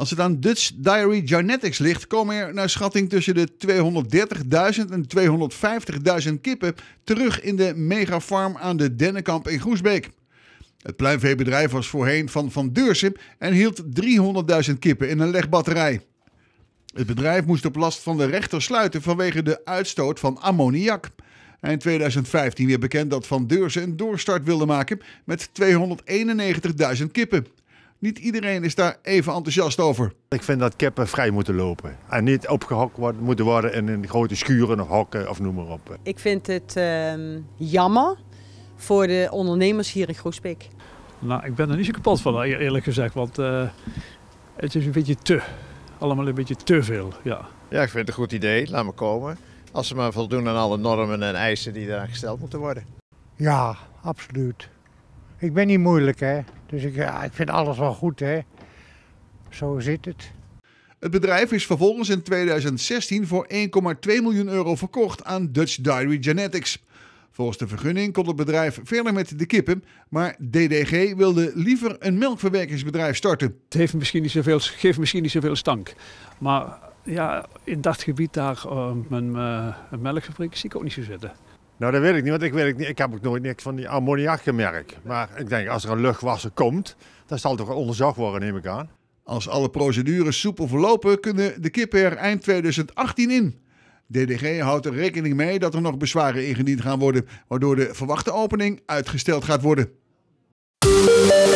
Als het aan Dutch Diary Genetics ligt, komen er naar schatting tussen de 230.000 en 250.000 kippen terug in de megafarm aan de Dennekamp in Groesbeek. Het pluimveebedrijf was voorheen van Van Deursen en hield 300.000 kippen in een legbatterij. Het bedrijf moest op last van de rechter sluiten vanwege de uitstoot van ammoniak. in 2015 werd bekend dat Van Deursen een doorstart wilde maken met 291.000 kippen niet iedereen is daar even enthousiast over. Ik vind dat kippen vrij moeten lopen. En niet opgehokt moeten worden in een grote schuren of hokken of noem maar op. Ik vind het ehm, jammer voor de ondernemers hier in Groesbeek. Nou, ik ben er niet zo kapot van e-, eerlijk gezegd. Want eh, het is een beetje te. Allemaal een beetje te veel, ja. Ja, ik vind het een goed idee. Laat me komen. Als ze maar voldoen aan alle normen en eisen die daar gesteld moeten worden. Ja, absoluut. Ik ben niet moeilijk, hè. Dus ik, ja, ik vind alles wel goed, hè. Zo zit het. Het bedrijf is vervolgens in 2016 voor 1,2 miljoen euro verkocht aan Dutch Dairy Genetics. Volgens de vergunning kon het bedrijf verder met de kippen, maar DDG wilde liever een melkverwerkingsbedrijf starten. Het heeft misschien niet zoveel, geeft misschien niet zoveel stank, maar ja, in dat gebied daar, uh, mijn eh, melkfabriek zie ik ook niet zo zitten. Nou, dat weet ik niet, want ik, weet niet, ik heb ook nooit niks van die ammoniak gemerkt. Maar ik denk, als er een luchtwasser komt, dan zal toch onderzocht worden, neem ik aan. Als alle procedures soepel verlopen, kunnen de kippen er eind 2018 in. DDG houdt er rekening mee dat er nog bezwaren ingediend gaan worden, waardoor de verwachte opening uitgesteld gaat worden.